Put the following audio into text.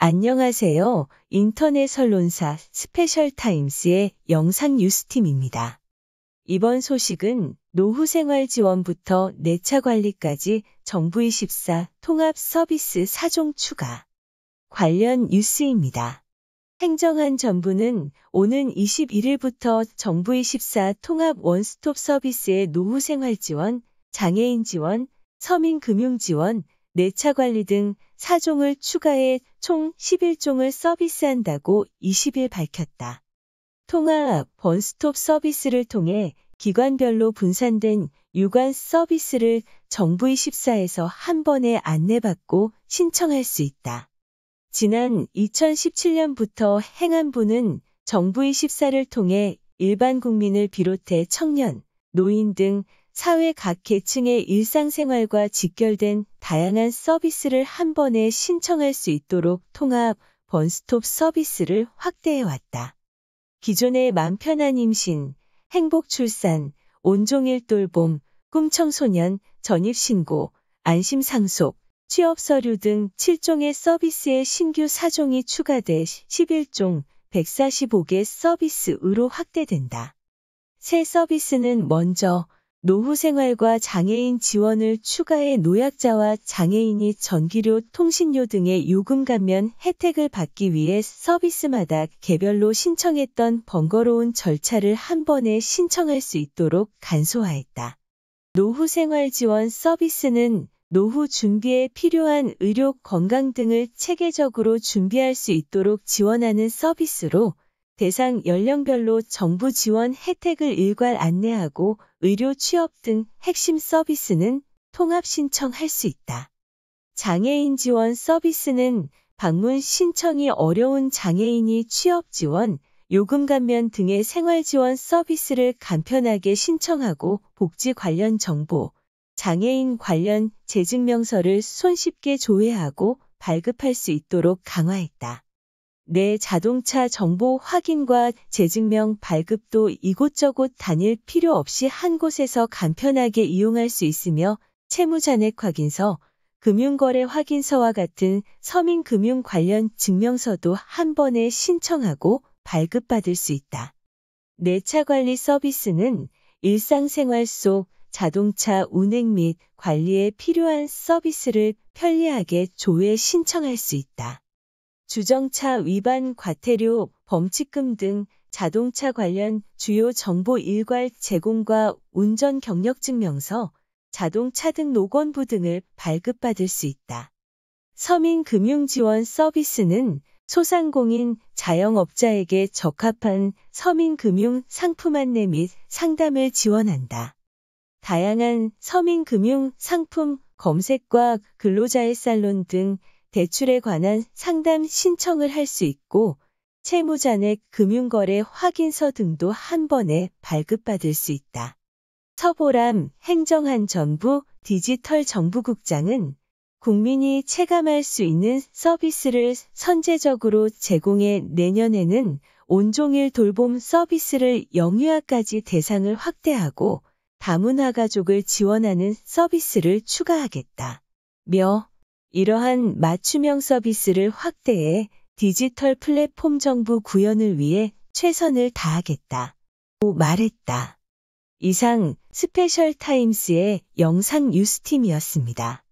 안녕하세요. 인터넷 언론사 스페셜 타임스의 영상 뉴스팀입니다. 이번 소식은 노후 생활 지원부터 내차 관리까지 정부2 4 통합 서비스 4종 추가 관련 뉴스입니다. 행정안 전부는 오는 21일부터 정부2 4 통합 원스톱 서비스의 노후 생활 지원, 장애인 지원, 서민 금융 지원, 내차 관리 등 4종을 추가해 총 11종을 서비스한다고 20일 밝혔다. 통합 번스톱 서비스를 통해 기관별로 분산된 유관 서비스를 정부 24에서 한 번에 안내받고 신청할 수 있다. 지난 2017년부터 행안부는 정부 24를 통해 일반 국민을 비롯해 청년, 노인 등 사회 각 계층의 일상생활과 직결된 다양한 서비스를 한 번에 신청할 수 있도록 통합 번스톱 서비스를 확대해왔다. 기존의 맘 편한 임신, 행복 출산, 온종일 돌봄, 꿈청소년, 전입신고, 안심상속, 취업서류 등 7종의 서비스에 신규 4종이 추가돼 11종 145개 서비스으로 확대된다. 새 서비스는 먼저 노후생활과 장애인 지원을 추가해 노약자와 장애인이 전기료, 통신료 등의 요금 감면 혜택을 받기 위해 서비스마다 개별로 신청했던 번거로운 절차를 한 번에 신청할 수 있도록 간소화했다. 노후생활 지원 서비스는 노후 준비에 필요한 의료, 건강 등을 체계적으로 준비할 수 있도록 지원하는 서비스로 대상 연령별로 정부 지원 혜택을 일괄 안내하고 의료 취업 등 핵심 서비스는 통합 신청할 수 있다. 장애인 지원 서비스는 방문 신청이 어려운 장애인이 취업 지원, 요금 감면 등의 생활 지원 서비스를 간편하게 신청하고 복지 관련 정보, 장애인 관련 재증명서를 손쉽게 조회하고 발급할 수 있도록 강화했다. 내 자동차 정보 확인과 재증명 발급도 이곳저곳 다닐 필요 없이 한 곳에서 간편하게 이용할 수 있으며 채무잔액 확인서, 금융거래 확인서와 같은 서민금융 관련 증명서도 한 번에 신청하고 발급받을 수 있다. 내 차 관리 서비스는 일상생활 속 자동차 운행 및 관리에 필요한 서비스를 편리하게 조회 신청할 수 있다. 주정차 위반 과태료, 범칙금 등 자동차 관련 주요 정보 일괄 제공과 운전 경력 증명서, 자동차 등 노건부 등을 발급받을 수 있다. 서민금융지원 서비스는 소상공인 자영업자에게 적합한 서민금융 상품 안내 및 상담을 지원한다. 다양한 서민금융 상품 검색과 근로자의 살론 등 대출에 관한 상담 신청을 할 수 있고 채무잔액 금융거래 확인서 등도 한 번에 발급받을 수 있다. 서보람 행정안 정부 디지털 정부국장은 국민이 체감할 수 있는 서비스를 선제적으로 제공해 내년에는 온종일 돌봄 서비스를 영유아까지 대상을 확대하고 다문화 가족을 지원하는 서비스를 추가하겠다. 며 이러한 맞춤형 서비스를 확대해 디지털 플랫폼 정부 구현을 위해 최선을 다하겠다. 고 말했다. 이상 스페셜 타임스의 영상 뉴스팀이었습니다.